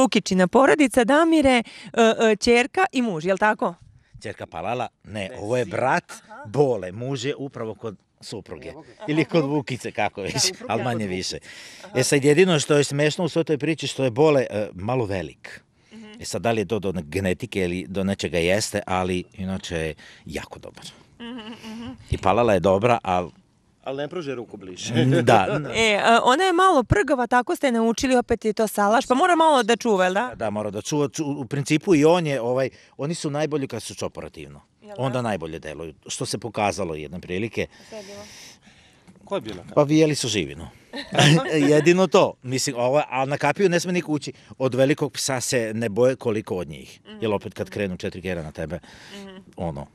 Vukićina porodica, Damire, čerka e, e, i muž, je li tako? Čerka Palala, ne, ovo je brat Bole, muž je upravo kod supruge. Ili kod Vukice, kako već, da, ali manje više. E sad jedino što je smešno u svoj toj priči, što je Bole e, malo velik. Mhm. E sad, da li je to do genetike ili do nečega jeste, ali inače je jako dobar. Mhm, mhm. I Palala je dobra, ali ali ne pruže ruku bliže. Mm, da. E, e, ona je malo prgava, tako ste naučili opet i to salaš, pa mora malo da čuva, jel da? Da, mora da čuva. U principu i on je, ovaj, oni su najbolji kad su čoporativno. da? Onda najbolje deluju, što se pokazalo jedne prilike. Šta je bilo? Ko je bila? Pa vijeli su živinu. Jedino to. Mislim, ovo, ovaj, a na kapiju ne sme niko ući. Od velikog psa se ne boje koliko od njih. Mm -hmm. Jer opet kad krenu četiri gera na tebe, mm -hmm. ono,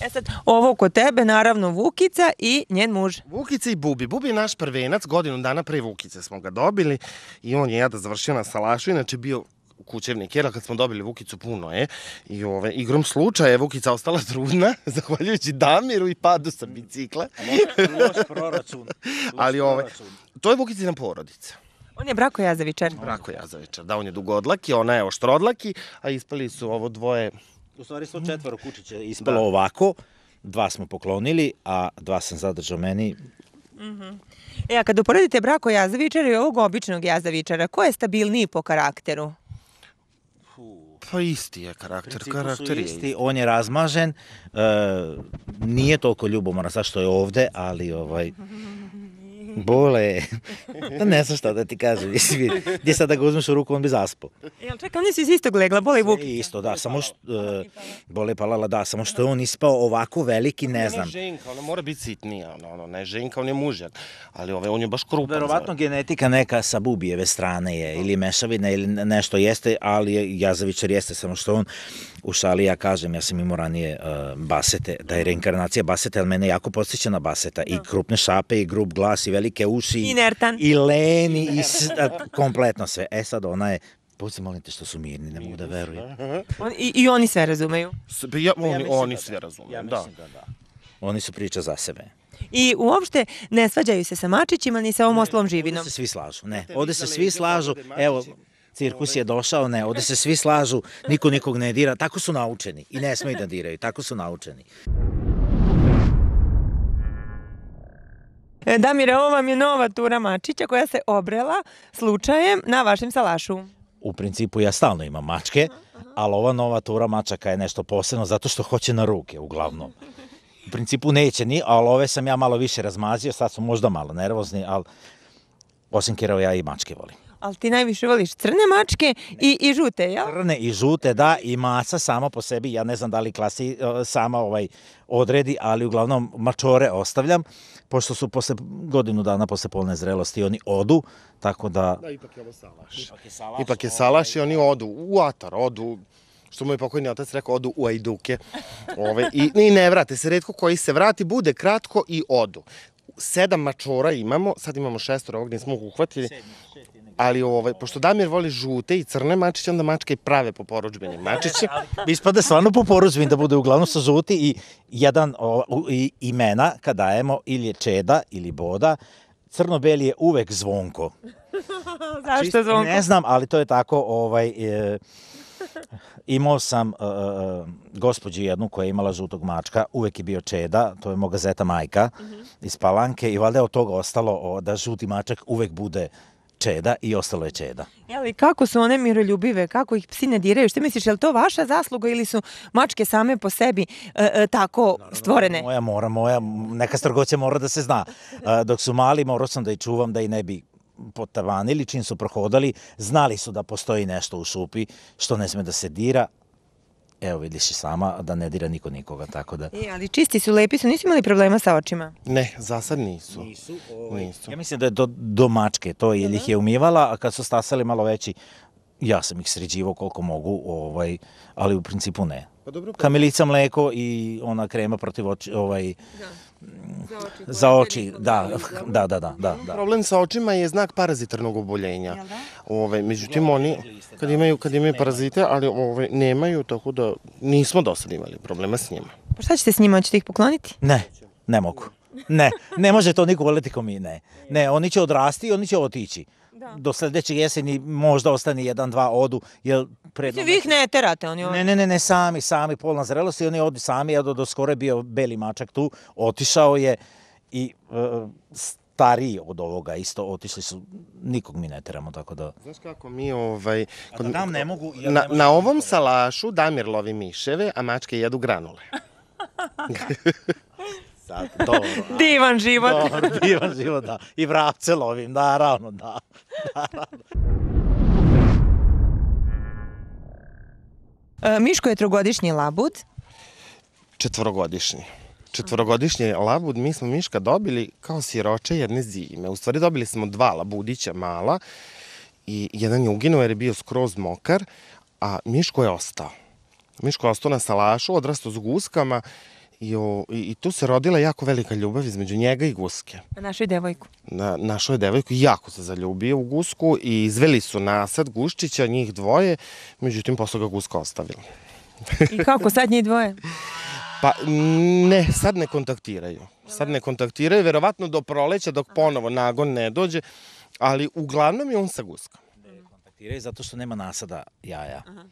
E sad, ovo kod tebe, naravno, Vukica i njen muž. Vukica i Bubi. Bubi je naš prvenac, godinu dana pre Vukice smo ga dobili i on je jada završio na salašu, inače bio kućevnik, jer kad smo dobili Vukicu puno je, i ove, igrom slučaja je Vukica ostala trudna, zahvaljujući Damiru i padu sa bicikla. Loš, loš proračun. Loš Ali ove, proračun. to je Vukicina porodica. On je Brako Jazavičar. Brako Jazavičar, da, on je dugodlaki, ona je oštrodlaki, a ispali su ovo dvoje U stvari smo četvoro kučića ispalo da. ovako, dva smo poklonili, a dva sam zadržao meni. Mm -hmm. E, a kada uporedite brako jazdavičara i ovog običnog jazdavičara, ko je stabilniji po karakteru? Pa isti je karakter, karakter je isti. On je razmažen, uh, nije toliko ljubomora zašto je ovde, ali ovaj, Bole, Da ne znam šta da ti kažem, gdje sad da ga uzmeš u ruku, on bi zaspao. Jel čekam, nisi iz istog legla, Bole i Vuk? Isto, da, samo što, uh, Bole palala, da, samo što je on ispao ovako veliki, ne znam. Ona ženka, ona mora biti sitnija, ona, ona ne ženka, on je mužan, ali ovaj, on je baš krupan. Verovatno genetika neka sa bubijeve strane je, ili mešavina, ili nešto jeste, ali Jazavičar jeste, samo što on, u šali ja kažem, ja sam imao ranije uh, basete, da je reinkarnacija basete, ali mene jako podsjeća na baseta, i da. krupne šape, i grub glas, i veliki velike uši. Inertan. I leni, i kompletno sve. E sad ona je Bože, molim te što su mirni, ne mogu da verujem. On, i, I oni sve razumeju? S, ja oni, ja oni da sve da. razumeju, ja da. da, da. Oni su priča za sebe. I uopšte ne svađaju se sa mačićima ni sa ovom oslom živinom. Ovde se svi slažu, ne. Ovde se svi slažu, evo, cirkus je ovaj. došao, ne, ovde se svi slažu, niko nikog ne dira, tako su naučeni i ne smeju da diraju, tako su naučeni. E, Damire, ovo vam je nova tura mačića koja se obrela slučajem na vašem salašu. U principu ja stalno imam mačke, ali ova nova tura mačaka je nešto posebno zato što hoće na ruke uglavnom. U principu neće ni, ali ove sam ja malo više razmazio, sad su možda malo nervozni, ali osim kjerao ja i mačke volim. Ali ti najviše voliš crne mačke i, i žute, jel? Crne i žute, da, i masa sama po sebi, ja ne znam da li klasi e, sama ovaj odredi, ali uglavnom mačore ostavljam, pošto su posle godinu dana posle polne zrelosti oni odu, tako da... Da, ipak je ovo salaš. Ipak je salaš, ipak je ovaj. salaš i oni odu u atar, odu što mu je pokojni otac rekao, odu u Ajduke. Ove, ovaj, i, I ne vrate se, redko koji se vrati, bude kratko i odu sedam mačora imamo, sad imamo šestora, ovog nismo uhvatili ali ovaj, pošto Damir voli žute i crne mačiće, onda mačke i prave po poručbenim mačiće. Ispade stvarno po poručbenim da bude uglavnom sa žuti i jedan o, i, imena kad dajemo ili je Čeda ili Boda, crno-beli je uvek zvonko. Zašto je zvonko? Ne znam, ali to je tako, ovaj, e, imao sam e, e, e, gospođu jednu koja je imala žutog mačka, uvek je bio čeda, to je moga zeta majka mm -hmm. iz Palanke i valjda je od toga ostalo o, da žuti mačak uvek bude čeda i ostalo je čeda. Jeli, kako su one miroljubive, kako ih psi ne diraju? Šta misliš, je li to vaša zasluga ili su mačke same po sebi e, e, tako stvorene? Moja mora, moja, neka strogoća mora da se zna. E, dok su mali, morao sam da ih čuvam da i ne bi potavanili, čim su prohodali, znali su da postoji nešto u šupi što ne sme da se dira, evo vidiš i sama, da ne dira niko nikoga, tako da... E, ali čisti su, lepi su, nisu imali problema sa očima? Ne, za sad nisu. Nisu? Ovaj, nisu. Ja mislim da je do, do mačke to, jer ih je umivala, a kad su stasali malo veći, ja sam ih sređivao koliko mogu, ovaj, ali u principu ne. Pa dobro. Pa. Kamilica da. mleko i ona krema protiv oči, ovaj, da za oči, da, da, da, da, da, da. Problem sa očima je znak parazitarnog oboljenja. Da? Ove, međutim, oni kad imaju, kad imaju parazite, ali ove, nemaju, tako da nismo do sad imali problema s njima. Pa šta ćete s njima, hoćete ih pokloniti? Ne, ne mogu. Ne, ne može to niko voleti ko mi, ne. Ne, oni će odrasti i oni će otići. Da. Do sledećeg jeseni možda ostane jedan, dva odu. Jel predno... Vi ih ne terate, oni Ne, ne, ne, ne, sami, sami, polna zrelost i oni odu sami. Ja do, do skoro je bio beli mačak tu, otišao je i uh, stariji od ovoga isto otišli su nikog mi ne teramo tako da znaš kako mi ovaj da kod, da ne mogu ja na, ne mogu na ovom salašu Damir lovi miševe a mačke jedu granule sad, dobro. Da. divan život. Dobro, divan život, da. I vrapce lovim, ravno, da. Naravno. E, Miško je trogodišnji labud. Četvorogodišnji četvorogodišnji labud, mi smo Miška dobili kao siroče jedne zime. U stvari dobili smo dva labudića mala i jedan je uginuo jer je bio skroz mokar, a Miško je ostao. Miško je ostao na salašu, odrastao s guskama Jo, i, i tu se rodila jako velika ljubav između njega i Guske. Na našoj devojku. Na našoj devojku. Jako se zaljubio u Gusku i izveli su nasad Guščića, njih dvoje, međutim posle ga Guska ostavila. I kako sad njih dvoje? Pa ne, sad ne kontaktiraju. Sad ne kontaktiraju, verovatno do proleća dok ponovo nagon ne dođe, ali uglavnom je on sa Guskom. Ne kontaktiraju zato što nema nasada jaja. Aha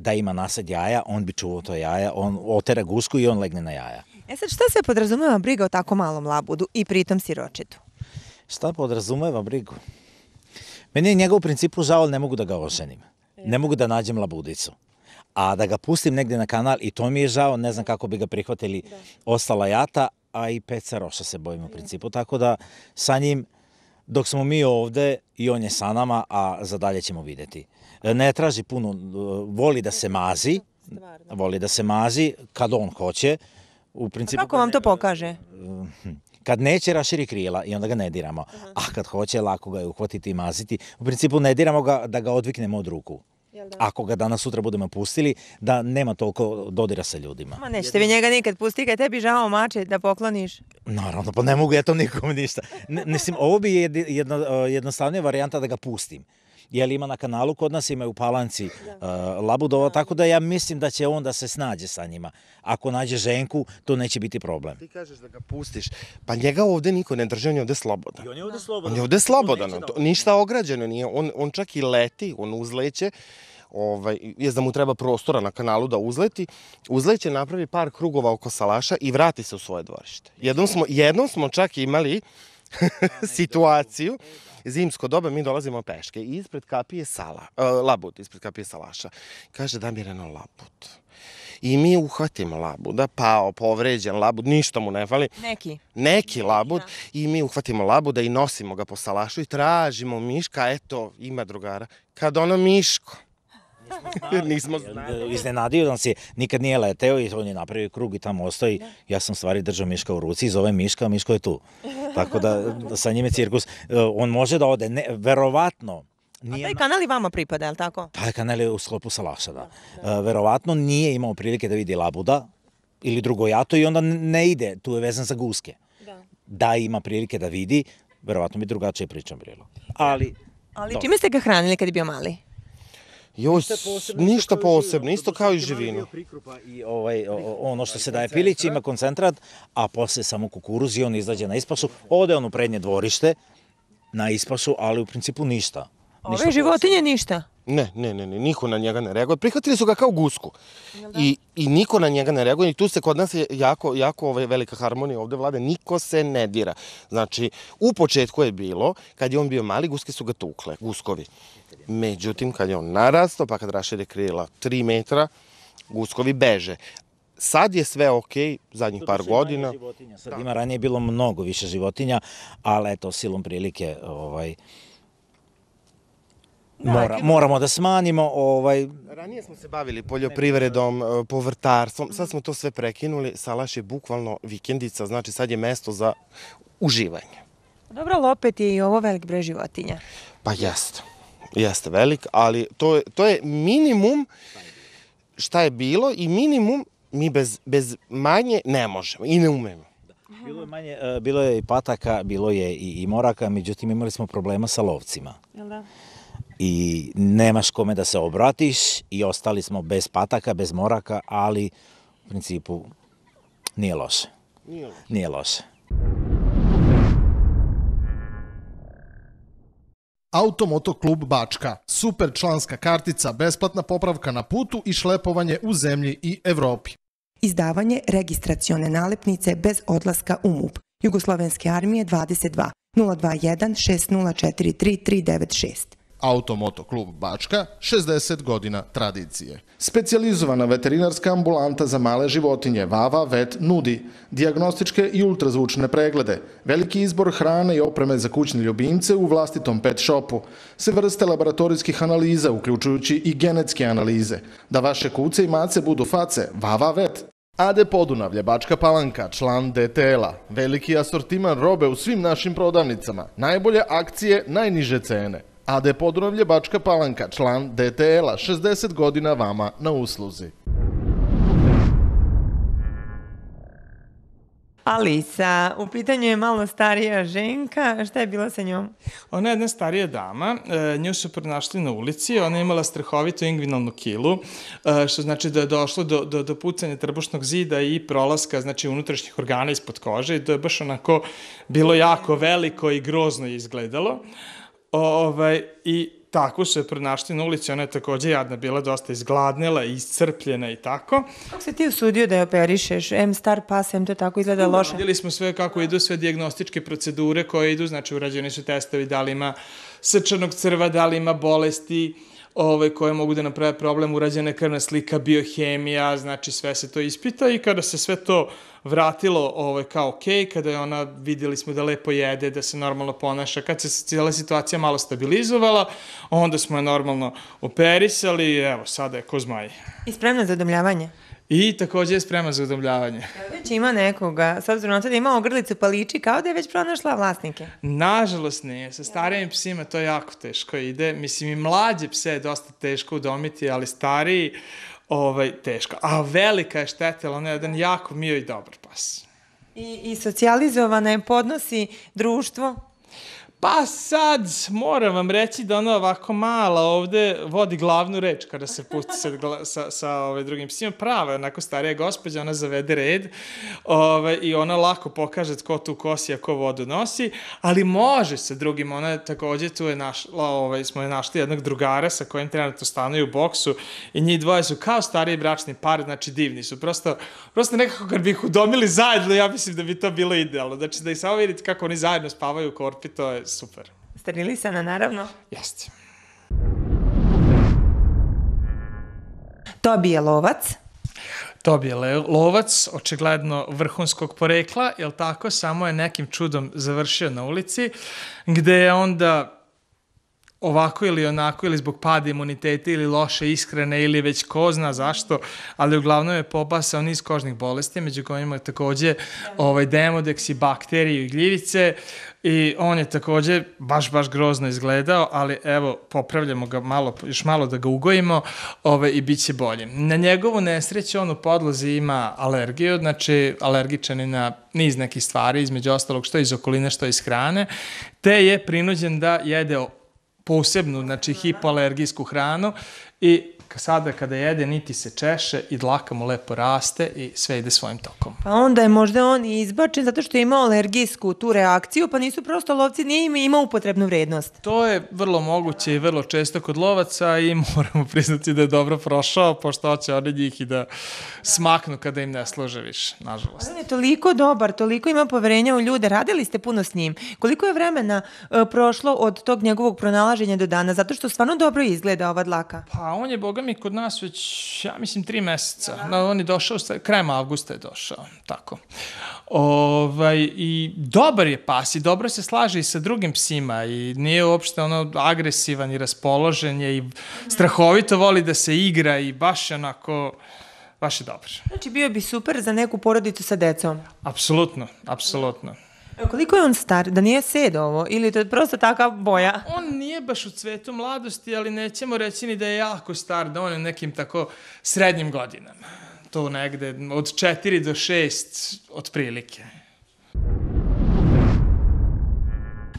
da ima nasad jaja, on bi čuvao to jaja, on otera gusku i on legne na jaja. E sad, šta se podrazumeva briga o tako malom labudu i pritom siročetu? Šta podrazumeva brigu? Meni je njega u principu žao, ne mogu da ga ošenim. Ne mogu da nađem labudicu. A da ga pustim negde na kanal, i to mi je žao, ne znam kako bi ga prihvatili da. ostala jata, a i peca roša se bojim u principu. Tako da sa njim dok smo mi ovde i on je sa nama, a za dalje ćemo videti. E, ne traži puno, e, voli da se mazi, voli da se mazi kad on hoće. U principu, a kako vam to pokaže? Kad neće raširi krila i onda ga ne diramo, a kad hoće lako ga je uhvatiti i maziti. U principu ne diramo ga da ga odviknemo od ruku da? Ako ga danas sutra budemo pustili, da nema toliko dodira sa ljudima. Ma nećete vi njega nikad pusti, kad tebi žao mače da pokloniš. Naravno, pa ne mogu ja to nikom ništa. Ne, mislim, ovo bi jedna, eh, jednostavnija varijanta da ga pustim jel ima na kanalu, kod nas ima u Palanci da. Labudova, da. tako da ja mislim da će on da se snađe sa njima. Ako nađe ženku, to neće biti problem. Ti kažeš da ga pustiš, pa njega ovde niko ne drži, on je ovde slobodan. I on je ovde slobodan. On je ovde slobodan, on da to, ništa ograđeno nije, on, on čak i leti, on uzleće, ovaj, jest da mu treba prostora na kanalu da uzleti, uzleće, napravi par krugova oko salaša i vrati se u svoje dvorište. Jednom smo, jednom smo čak imali situaciju. Zimsko doba, mi dolazimo peške i ispred kapije sala, uh, labut, ispred kapije salaša. Kaže Damirano labut. I mi uhvatimo labuda, pao, povređen labud, ništa mu ne fali. Neki. Neki labud. Da. I mi uhvatimo labuda i nosimo ga po salašu i tražimo miška, eto, ima drugara. Kad ono miško jer nismo znali. Iznenadio nam se, nikad nije leteo i on je napravio krug i tamo i da. Ja sam stvari držao Miška u ruci i zove Miška, a Miško je tu. Tako da sa njime cirkus. E, on može da ode, ne, verovatno, Nije, a taj kanal i vama pripada, je li tako? Taj kanal je u sklopu Salaša, da. da, da. E, verovatno nije imao prilike da vidi labuda ili drugo jato i onda ne ide, tu je vezan za guske. Da. Da ima prilike da vidi, verovatno bi drugačije pričam bilo. Ali... Ali čime ste ga hranili kad je bio mali? Još, ništa posebno, ništa posebno isto kao i živino. I ovaj, ono što se daje pilići ima koncentrat, a posle samo kukuruz i on izađe na ispasu. Ode on u prednje dvorište, na ispasu, ali u principu ništa. Ove životinje posebno. ništa? Ne, ne, ne, ne, niko na njega ne reaguje. Prihvatili su ga kao gusku. Da? I, I niko na njega ne reaguje i tu se kod nas je jako, jako ovaj, velika harmonija ovde vlade. Niko se ne dira. Znači, u početku je bilo, kad je on bio mali, guske su ga tukle, guskovi. Međutim, kad je on narastao, pa kad rašire krila 3 metra, guskovi beže sad je sve okej, okay, zadnjih par godina. Sad da. ima ranije bilo mnogo više životinja, ali eto, silom prilike ovaj, Da, Mora, moramo da smanimo. Ovaj... Ranije smo se bavili poljoprivredom, e, povrtarstvom, sad smo to sve prekinuli, salaš je bukvalno vikendica, znači sad je mesto za uživanje. Dobro, ali opet je i ovo velik broj životinja. Pa jeste, jeste velik, ali to je, to je minimum šta je bilo i minimum mi bez, bez manje ne možemo i ne umemo. Bilo je manje, e, bilo je i pataka, bilo je i, i moraka, međutim imali smo problema sa lovcima. Jel da? i nemaš kome da se obratiš i ostali smo bez pataka, bez moraka, ali u principu nije loše. Nije loše. Nije loše. Automoto klub Bačka. Super članska kartica, besplatna popravka na putu i šlepovanje u zemlji i Evropi. Izdavanje registracione nalepnice bez odlaska u MUP. Jugoslovenske armije 22 021 604 3396. Automoto klub Bačka, 60 godina tradicije. Specijalizovana veterinarska ambulanta za male životinje Vava Vet nudi diagnostičke i ultrazvučne preglede, veliki izbor hrane i opreme za kućne ljubimce u vlastitom pet shopu, sve vrste laboratorijskih analiza, uključujući i genetske analize. Da vaše kuce i mace budu face, Vava Vet Ade Podunavlje, Bačka Palanka, član DTL-a. Veliki asortiman robe u svim našim prodavnicama. Najbolje akcije, najniže cene. AD da Podunavlje Bačka Palanka, član DTL-a, 60 godina vama na usluzi. Alisa, u pitanju je malo starija ženka, šta je bilo sa njom? Ona je jedna starija dama, e, nju su pronašli na ulici, ona je imala strahovitu ingvinalnu kilu, e, što znači da je došlo do, do, do pucanja trbušnog zida i prolaska znači, unutrašnjih organa ispod kože i da je baš onako bilo jako veliko i grozno izgledalo. Ovaj, I tako su je pronašli na ulici, ona je takođe jadna bila, dosta izgladnela, iscrpljena i tako. Kako se ti usudio da je operišeš? M star pas, M to tako izgleda da, loše. Vidjeli smo sve kako idu sve diagnostičke procedure koje idu, znači urađeni su testovi da li ima srčanog crva, da li ima bolesti, uh, ove, koje mogu da naprave problem, urađena krvna slika, biohemija, znači sve se to ispita i kada se sve to vratilo ove, kao ok, kada je ona, videli smo da lepo jede, da se normalno ponaša, kad se cijela situacija malo stabilizovala, onda smo je normalno operisali i evo, sada je ko zmaj. I spremna za udomljavanje? I takođe je sprema za udomljavanje. Već ima nekoga, s obzirom na to da ima ogrlicu pa liči kao da je već pronašla vlasnike. Nažalost nije, sa starijim psima to jako teško ide. Mislim i mlađe pse je dosta teško udomiti, ali stariji ovaj, teško. A velika je štetela, on je jedan jako mio i dobar pas. I, i socijalizovana je, podnosi društvo? Pa sad, moram vam reći da ona ovako mala ovde vodi glavnu reč kada se pusti sa, sa, sa ove ovaj, drugim psima. Prava je onako starija gospođa, ona zavede red ove, ovaj, i ona lako pokaže ko tu kosi, a ko vodu nosi, ali može sa drugim. Ona takođe tu je našla, ove, ovaj, smo je našli jednog drugara sa kojim trenutno stanuje u boksu i njih dvoje su kao stariji bračni par, znači divni su. Prosto, prosto nekako kad bi ih udomili zajedno, ja mislim da bi to bilo idealno. Znači da i samo vidite kako oni zajedno spavaju u korpi, to je super. Sterilisana, naravno. Jeste. je Lovac. je Lovac, očigledno vrhunskog porekla, jel tako, samo je nekim čudom završio na ulici, gde je onda ovako ili onako ili zbog pada imuniteta ili loše iskrene ili već ko zna zašto, ali uglavnom je popasao niz kožnih bolesti, među kojima takođe ovaj, demodex i bakterije i gljivice. I on je takođe baš, baš grozno izgledao, ali evo, popravljamo ga malo, još malo da ga ugojimo ove, ovaj, i bit će bolje. Na njegovu nesreću on u podlozi ima alergiju, znači alergičan je na niz nekih stvari, između ostalog što iz okoline, što iz hrane, te je prinuđen da jede posebnu, znači hipoalergijsku hranu i sada kada jede niti se češe i dlaka mu lepo raste i sve ide svojim tokom. Pa onda je možda on izbačen zato što je imao alergijsku tu reakciju, pa nisu prosto lovci, nije im imao upotrebnu vrednost. To je vrlo moguće i vrlo često kod lovaca i moramo priznati da je dobro prošao, pošto hoće oni njih i da smaknu kada im ne slože više, nažalost. On je toliko dobar, toliko ima poverenja u ljude, radili ste puno s njim. Koliko je vremena uh, prošlo od tog njegovog pronalaženja do dana, zato što stvarno dobro izgleda ova dlaka? Pa on je boga program je kod nas već, ja mislim, tri meseca. Da, da. on je došao, krajem avgusta je došao, tako. Ovaj, I dobar je pas i dobro se slaže i sa drugim psima i nije uopšte ono agresivan i raspoložen je i mhm. strahovito voli da se igra i baš je onako baš je dobar. Znači bio bi super za neku porodicu sa decom. Apsolutno, apsolutno. Koliko je on star? Da nije sed ovo? Ili to je prosto taka boja? On nije baš u cvetu mladosti, ali nećemo reći ni da je jako star, da on je nekim tako srednjim godinama. To negde od 4 do 6 otprilike.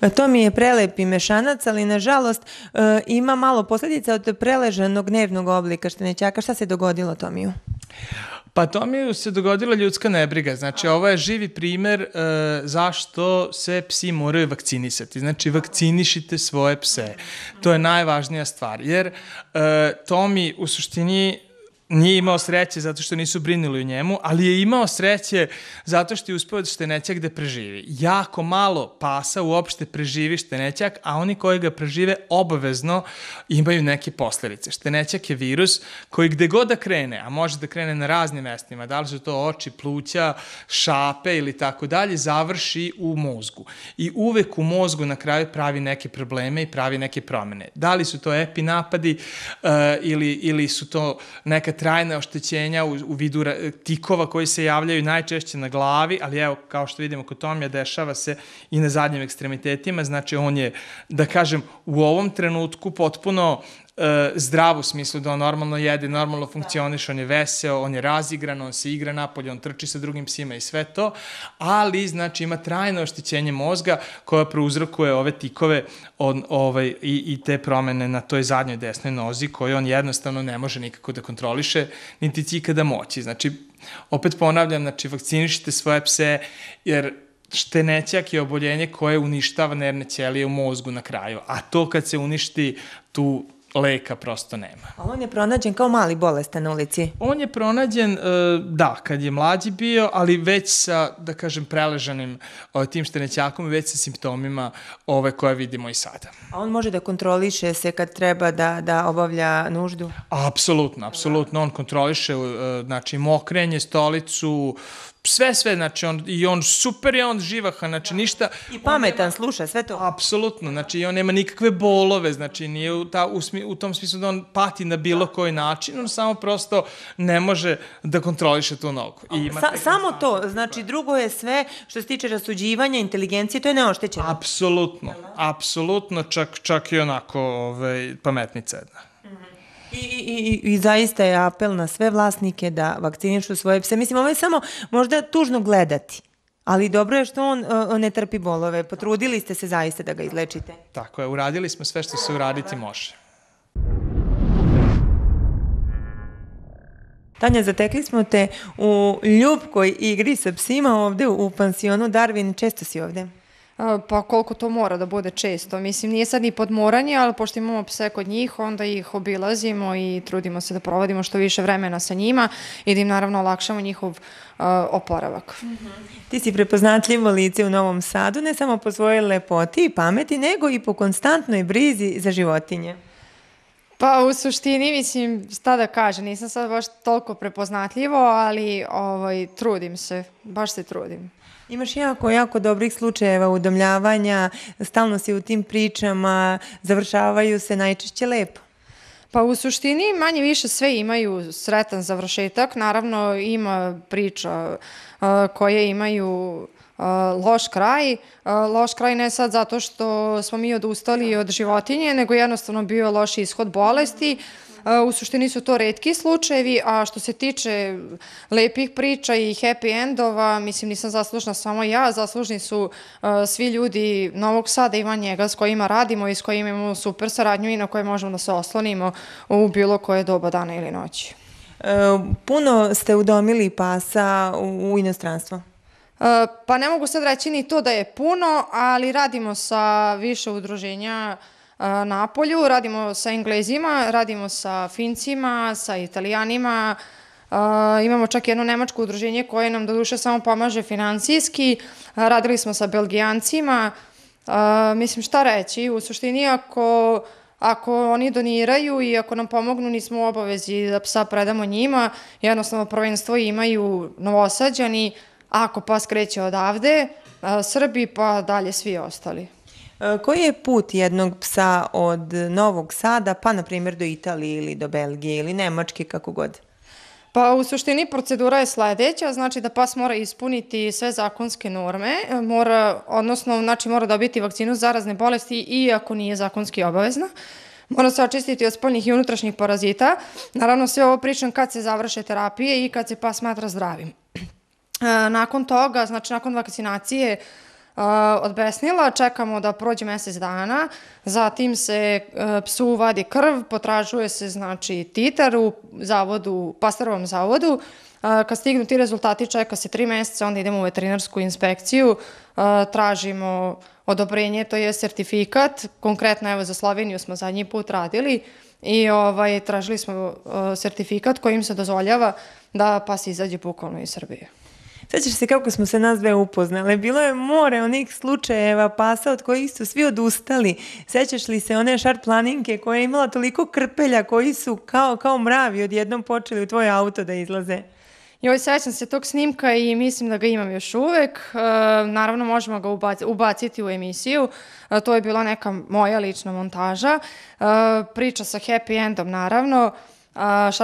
E, to mi je prelepi mešanac, ali nažalost e, ima malo posljedica od preleženog dnevnog oblika štenećaka. Šta se dogodilo Tomiju? Pa to mi se dogodila ljudska nebriga. Znači, ovo je živi primer uh, zašto se psi moraju vakcinisati. Znači, vakcinišite svoje pse. To je najvažnija stvar. Jer uh, to mi u suštini nije imao sreće zato što nisu brinuli u njemu, ali je imao sreće zato što je uspeo da štenećak da preživi. Jako malo pasa uopšte preživi štenećak, a oni koji ga prežive obavezno imaju neke posledice. Štenećak je virus koji gde god da krene, a može da krene na raznim mestima, da li su to oči, pluća, šape ili tako dalje, završi u mozgu. I uvek u mozgu na kraju pravi neke probleme i pravi neke promene. Da li su to epinapadi uh, eh, ili, ili su to neka trajne oštećenja u, u vidu tikova koji se javljaju najčešće na glavi, ali evo, kao što vidimo kod Tomija, dešava se i na zadnjim ekstremitetima, znači on je, da kažem, u ovom trenutku potpuno e, zdrav u smislu da on normalno jede, normalno funkcioniše, on je veseo, on je razigran, on se igra napolje, on trči sa drugim psima i sve to, ali znači ima trajno oštećenje mozga koja prouzrokuje ove tikove on, ovaj, i, i te promene na toj zadnjoj desnoj nozi koje on jednostavno ne može nikako da kontroliše, niti će ikada moći. Znači, opet ponavljam, znači vakcinišite svoje pse jer štenećak je oboljenje koje uništava nervne ćelije u mozgu na kraju, a to kad se uništi tu leka prosto nema. A on je pronađen kao mali bolestan na ulici? On je pronađen, e, da, kad je mlađi bio, ali već sa, da kažem, preleženim tim štenećakom i već sa simptomima ove koje vidimo i sada. A on može da kontroliše se kad treba da, da obavlja nuždu? Apsolutno, apsolutno. On kontroliše, e, znači, mokrenje, stolicu, sve, sve, znači, on, i on super je, on živahan, znači, da. ništa... I pametan, nema, sluša, sve to. Apsolutno, znači, i on nema nikakve bolove, znači, nije u, ta, u, smi, u tom smislu da on pati na bilo da. koji način, on samo prosto ne može da kontroliše tu nogu. I ima Sa, samo to, da. znači, drugo je sve što se tiče rasuđivanja, inteligencije, to je neoštećeno. Apsolutno, apsolutno, čak, čak i onako, ovaj, pametnica jedna. I, i, i, I zaista je apel na sve vlasnike da vakcinišu svoje pse. Mislim, ovo je samo možda tužno gledati. Ali dobro je što on uh, ne trpi bolove. Potrudili ste se zaista da ga izlečite. Tako je, uradili smo sve što se uraditi može. Tanja, zatekli smo te u ljubkoj igri sa psima ovde u pansionu Darwin. Često si ovde? Pa koliko to mora da bude često. Mislim, nije sad ni podmoranje, ali pošto imamo pse kod njih, onda ih obilazimo i trudimo se da provodimo što više vremena sa njima i da im naravno olakšamo njihov uh, oporavak. Uh mhm. -huh. Ti si prepoznatljivo lice u Novom Sadu, ne samo po svojoj lepoti i pameti, nego i po konstantnoj brizi za životinje. Pa u suštini, mislim, šta da kažem, nisam sad baš toliko prepoznatljivo, ali ovaj, trudim se, baš se trudim. Imaš jako, jako dobrih slučajeva udomljavanja, stalno si u tim pričama, završavaju se najčešće lepo. Pa u suštini manje više sve imaju sretan završetak. Naravno ima priča koje imaju loš kraj. Loš kraj ne sad zato što smo mi odustali od životinje, nego jednostavno bio loš ishod bolesti. U suštini su to redki slučajevi, a što se tiče lepih priča i happy endova, mislim nisam zaslužna samo ja, zaslužni su svi ljudi Novog Sada i van njega s kojima radimo i s kojima imamo super saradnju i na koje možemo da se oslonimo u bilo koje doba dana ili noći. E, puno ste udomili pasa u, u inostranstvo? E, pa ne mogu sad reći ni to da je puno, ali radimo sa više udruženja e, na polju, radimo sa Englezima, radimo sa Fincima, sa Italijanima, Uh, imamo čak jedno nemačko udruženje koje nam do duše samo pomaže financijski. radili smo sa belgijancima. Uh, mislim, šta reći? U suštini, ako, ako oni doniraju i ako nam pomognu, nismo u obavezi da psa predamo njima. Jednostavno, prvenstvo imaju novosađani. Uh, ako pas kreće odavde, e, Srbi pa dalje svi ostali. E, koji je put jednog psa od Novog Sada, pa na primjer do Italije ili do Belgije ili Nemačke, kako god? Pa u suštini procedura je sledeća, znači da pas mora ispuniti sve zakonske norme, e, mora, odnosno znači mora dobiti vakcinu zarazne bolesti i ako nije zakonski obavezna. Mora se očistiti od spoljnih i unutrašnjih parazita. Naravno, sve ovo pričam kad se završe terapije i kad se pas smatra zdravim. E, nakon toga, znači nakon vakcinacije, Uh, odbesnila, čekamo da prođe mesec dana, zatim se uh, psu vadi krv, potražuje se znači titar u zavodu, pastarovom zavodu, uh, kad stignu ti rezultati čeka se tri meseca, onda idemo u veterinarsku inspekciju, uh, tražimo odobrenje, to je sertifikat, konkretno evo za Sloveniju smo zadnji put radili i ovaj, tražili smo uh, sertifikat kojim se dozvoljava da pas izađe bukvalno iz Srbije. Sećaš se kako smo se nas dve upoznale. Bilo je more onih slučajeva pasa od kojih su svi odustali. Sećaš li se one šar planinke koja je imala toliko krpelja koji su kao, kao mravi odjednom počeli u tvoj auto da izlaze? Joj, sećam se tog snimka i mislim da ga imam još uvek. E, naravno, možemo ga ubaci, ubaciti u emisiju. E, to je bila neka moja lična montaža. E, priča sa happy endom, naravno. E,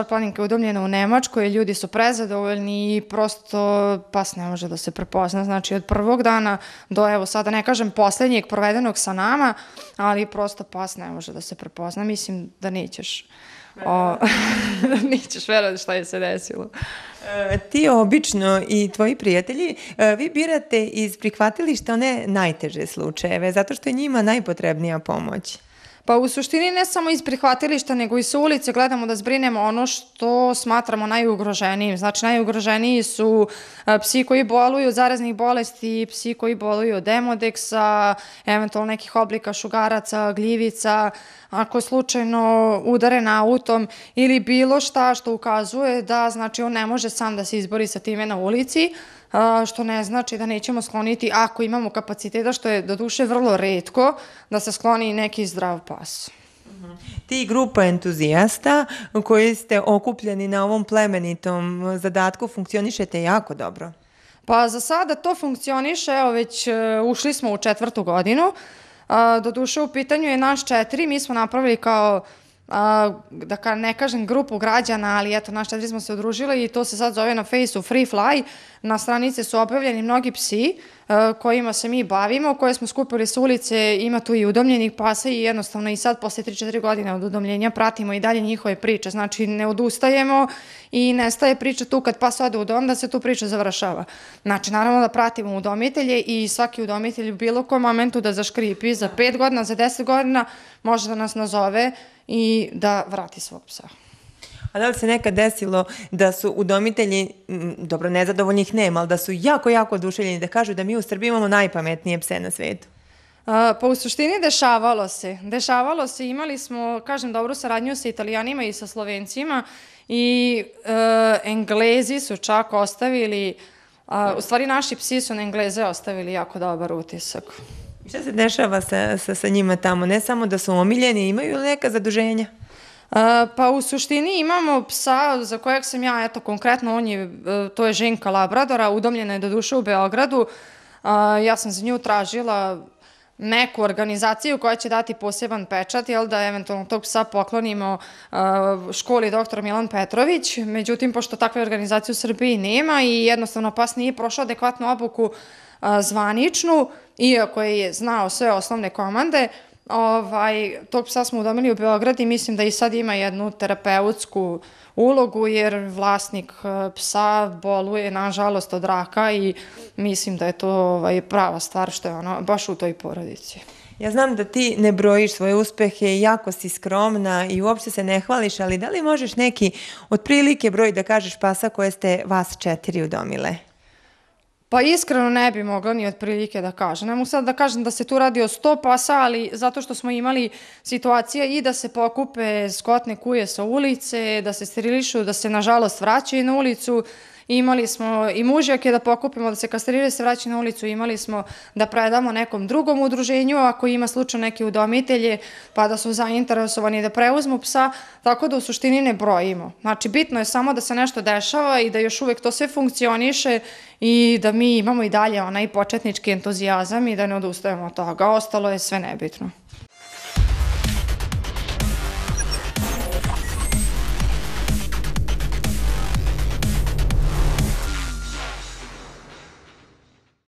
Planning je udomljena u Nemačkoj, ljudi su prezadovoljni i prosto pas ne može da se prepozna. Znači od prvog dana do evo sada ne kažem poslednjeg provedenog sa nama, ali prosto pas ne može da se prepozna. Mislim da nećeš o, da nećeš verovati šta je se desilo. E, ti obično i tvoji prijatelji, e, vi birate iz prihvatilišta one najteže slučajeve, zato što je njima najpotrebnija pomoć. Pa u suštini ne samo iz prihvatilišta, nego i sa ulice gledamo da zbrinemo ono što smatramo najugroženijim. Znači, najugroženiji su e, psi koji boluju od zaraznih bolesti, psi koji boluju od demodeksa, eventualno nekih oblika šugaraca, gljivica, ako slučajno udare na autom ili bilo šta što ukazuje da znači, on ne može sam da se izbori sa time na ulici, što ne znači da nećemo skloniti, ako imamo kapaciteta, što je do duše vrlo redko, da se skloni neki zdrav pas. Ti grupa entuzijasta koji ste okupljeni na ovom plemenitom zadatku funkcionišete jako dobro. Pa za sada to funkcioniše, evo već e, ušli smo u četvrtu godinu. Doduše u pitanju je naš četiri, mi smo napravili kao uh, a, da ka, ne kažem grupu građana, ali eto, naš četiri smo se odružili i to se sad zove na fejsu Free Fly. Na stranice su objavljeni mnogi psi a, e, kojima se mi bavimo, koje smo skupili sa ulice, ima tu i udomljenih pasa i jednostavno i sad posle 3-4 godine od udomljenja pratimo i dalje njihove priče. Znači ne odustajemo i nestaje priča tu kad pas ode u dom da se tu priča završava. Znači naravno da pratimo udomitelje i svaki udomitelj u bilo kojem momentu da zaškripi za 5 godina, za 10 godina može da nas nazove i da vrati svog psa. A da li se nekad desilo da su udomitelji, dobro, nezadovoljnih nema, ali da su jako, jako oduševljeni da kažu da mi u Srbiji imamo najpametnije pse na svetu? Uh, pa u suštini dešavalo se. Dešavalo se, imali smo, kažem, dobru saradnju sa italijanima i sa slovencima i uh, englezi su čak ostavili, a, u stvari naši psi su na engleze ostavili jako dobar utisak. Šta se dešava sa, sa, sa njima tamo? Ne samo da su omiljeni, imaju li neka zaduženja? Uh, pa u suštini imamo psa za kojeg sam ja, eto konkretno on je, e, to je ženka Labradora, udomljena je do duše u Beogradu. Uh, ja sam za nju tražila neku organizaciju koja će dati poseban pečat, jel da eventualno tog psa poklonimo uh, školi doktor Milan Petrović, međutim pošto takve organizacije u Srbiji nema i jednostavno pas nije prošao adekvatnu obuku uh, a, zvaničnu, iako je znao sve osnovne komande, ovaj, tog psa smo udomili u Beograd i mislim da i sad ima jednu terapeutsku ulogu jer vlasnik e, psa boluje nažalost od raka i mislim da je to ovaj, prava stvar što je ono baš u toj porodici. Ja znam da ti ne brojiš svoje uspehe, jako si skromna i uopšte se ne hvališ, ali da li možeš neki otprilike broj da kažeš pasa koje ste vas četiri udomile? Pa iskreno ne bi mogla ni otprilike da kažem. Nemo sad da kažem da se tu radi o sto pasa, ali zato što smo imali situacije i da se pokupe skotne kuje sa ulice, da se sterilišu, da se nažalost vraćaju na ulicu, imali smo i mužjake da pokupimo, da se kastriraju, se vraćaju na ulicu, imali smo da predamo nekom drugom udruženju, ako ima slučaj neke udomitelje, pa da su zainteresovani da preuzmu psa, tako da u suštini ne brojimo. Znači, bitno je samo da se nešto dešava i da još uvek to sve funkcioniše i da mi imamo i dalje onaj početnički entuzijazam i da ne odustajemo od toga. Ostalo je sve nebitno.